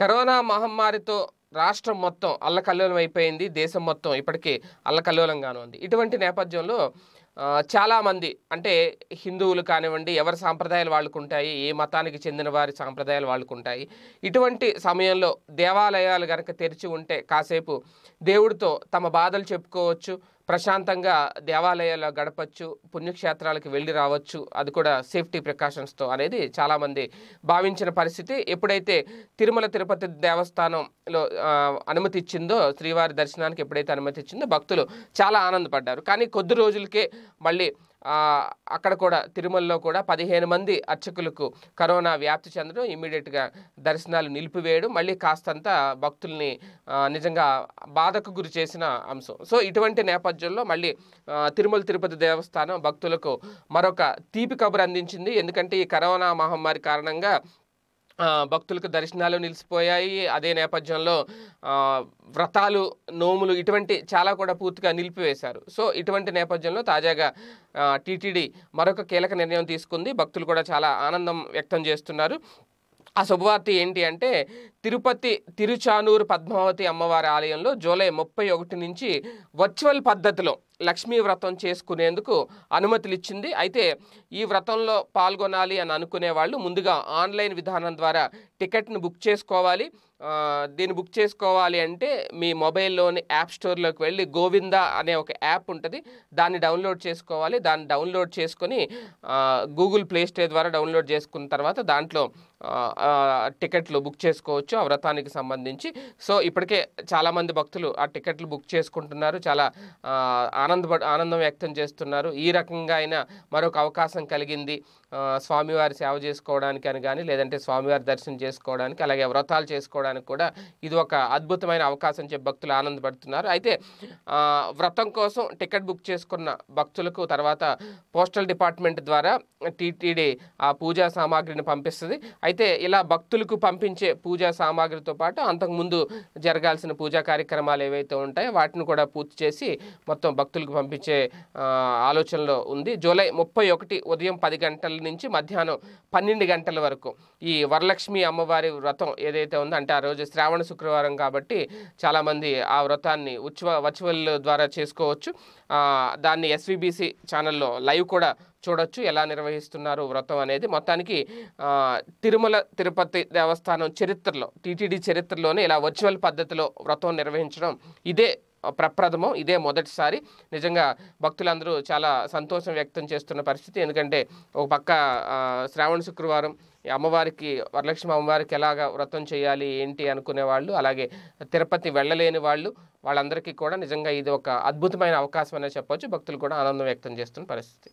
corona మహమ్మారితో రాష్ట్రం మొత్తం అల్లకల్లోలం అయిపోయింది దేశం మొత్తం ఇప్పటికే అల్లకల్లోలంగానే ఉంది ఇటువంటి నేపథ్యంలో చాలామంది అంటే హిందువులు కానివ్వండి ఎవరి సాంప్రదాయాలు ఉంటాయి ఏ మతానికి చెందిన వారి సాంప్రదాయాలు ఉంటాయి ఇటువంటి సమయంలో దేవాలయాలు కనుక తెరిచి ఉంటే కాసేపు దేవుడితో తమ బాధలు చెప్పుకోవచ్చు ప్రశాంతంగా దేవాలయాల్లో గడపచ్చు పుణ్యక్షేత్రాలకు వెళ్ళి రావచ్చు అది కూడా సేఫ్టీ ప్రికాషన్స్తో అనేది చాలామంది భావించిన పరిస్థితి ఎప్పుడైతే తిరుమల తిరుపతి దేవస్థానంలో అనుమతి ఇచ్చిందో శ్రీవారి దర్శనానికి ఎప్పుడైతే అనుమతి ఇచ్చిందో భక్తులు చాలా ఆనందపడ్డారు కానీ కొద్ది రోజులకే మళ్ళీ అక్కడ కూడా తిరుమలలో కూడా పదిహేను మంది అర్చకులకు కరోనా వ్యాప్తి చెందడం ఇమ్మీడియట్గా దర్శనాలు నిలిపివేయడం మళ్ళీ కాస్తంత భక్తుల్ని నిజంగా బాధకు గురి చేసిన అంశం సో ఇటువంటి నేపథ్యంలో మళ్ళీ తిరుమల తిరుపతి దేవస్థానం భక్తులకు మరొక తీపి కబురు అందించింది ఎందుకంటే ఈ కరోనా మహమ్మారి కారణంగా భక్తులకు దర్శనాలు నిలిచిపోయాయి అదే నేపథ్యంలో వ్రతాలు నోములు ఇటువంటి చాలా కూడా పూర్తిగా నిలిపివేశారు సో ఇటువంటి నేపథ్యంలో తాజాగా టీటీడీ మరొక కీలక నిర్ణయం తీసుకుంది భక్తులు కూడా చాలా ఆనందం వ్యక్తం చేస్తున్నారు ఆ శుభవార్త ఏంటి అంటే తిరుపతి తిరుచానూరు పద్మావతి అమ్మవారి ఆలయంలో జూలై ముప్పై ఒకటి నుంచి వర్చువల్ పద్ధతిలో లక్ష్మీ వ్రతం చేసుకునేందుకు అనుమతులు ఇచ్చింది అయితే ఈ వ్రతంలో పాల్గొనాలి అని అనుకునే వాళ్ళు ముందుగా ఆన్లైన్ విధానం ద్వారా టికెట్ను బుక్ చేసుకోవాలి దీన్ని బుక్ చేసుకోవాలి అంటే మీ మొబైల్లోని యాప్ స్టోర్లోకి వెళ్ళి గోవింద అనే ఒక యాప్ ఉంటుంది దాన్ని డౌన్లోడ్ చేసుకోవాలి దాన్ని డౌన్లోడ్ చేసుకొని గూగుల్ ప్లే స్టోర్ ద్వారా డౌన్లోడ్ చేసుకున్న తర్వాత దాంట్లో టికెట్లు బుక్ చేసుకోవచ్చు ఆ వ్రతానికి సంబంధించి సో ఇప్పటికే చాలామంది భక్తులు ఆ టికెట్లు బుక్ చేసుకుంటున్నారు చాలా ఆనంద ఆనందం వ్యక్తం చేస్తున్నారు ఈ రకంగా అయినా మరొక అవకాశం కలిగింది స్వామివారి సేవ చేసుకోవడానికి అని కానీ లేదంటే స్వామివారి దర్శనం చేసుకోవడానికి అలాగే వ్రతాలు చేసుకోవడానికి కూడా ఇది ఒక అద్భుతమైన అవకాశం చెప్పి భక్తులు ఆనందపడుతున్నారు అయితే వ్రతం కోసం టికెట్ బుక్ చేసుకున్న భక్తులకు తర్వాత పోస్టల్ డిపార్ట్మెంట్ ద్వారా టీటీడీ ఆ పూజా సామాగ్రిని పంపిస్తుంది అయితే ఇలా భక్తులకు పంపించే పూజా సామాగ్రితో పాటు అంతకుముందు జరగాల్సిన పూజా కార్యక్రమాలు ఏవైతే ఉంటాయో వాటిని కూడా పూర్తి చేసి మొత్తం భక్తులు భక్తులకు పంపించే ఆలోచనలో ఉంది జూలై ముప్పై ఒకటి ఉదయం పది గంటల నుంచి మధ్యాహ్నం పన్నెండు గంటల వరకు ఈ వరలక్ష్మి అమ్మవారి వ్రతం ఏదైతే ఉందో అంటే ఆ రోజు శ్రావణ శుక్రవారం కాబట్టి చాలామంది ఆ వ్రతాన్ని ఉచ్వ వర్చువల్ ద్వారా చేసుకోవచ్చు దాన్ని ఎస్విబిసి ఛానల్లో లైవ్ కూడా చూడొచ్చు ఎలా నిర్వహిస్తున్నారు వ్రతం అనేది మొత్తానికి తిరుమల తిరుపతి దేవస్థానం చరిత్రలో టీటీడీ చరిత్రలోనే ఇలా వర్చువల్ పద్ధతిలో వ్రతం నిర్వహించడం ఇదే ప్రప్రథమం ఇదే మొదటిసారి నిజంగా భక్తులందరూ చాలా సంతోషం వ్యక్తం చేస్తున్న పరిస్థితి ఎందుకంటే ఒక పక్క శ్రావణ శుక్రవారం అమ్మవారికి వరలక్ష్మి అమ్మవారికి ఎలాగ వ్రతం చేయాలి ఏంటి అనుకునే వాళ్ళు అలాగే తిరుపతి వెళ్ళలేని వాళ్ళు వాళ్ళందరికీ కూడా నిజంగా ఇది ఒక అద్భుతమైన అవకాశం అనే చెప్పొచ్చు భక్తులు కూడా ఆనందం వ్యక్తం చేస్తున్న పరిస్థితి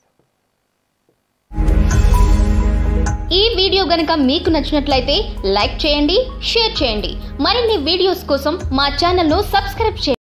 ఈ వీడియో గనుక మీకు నచ్చినట్లయితే లైక్ చేయండి షేర్ చేయండి మరిన్ని వీడియోస్ కోసం మా ను సబ్స్క్రైబ్ చేయండి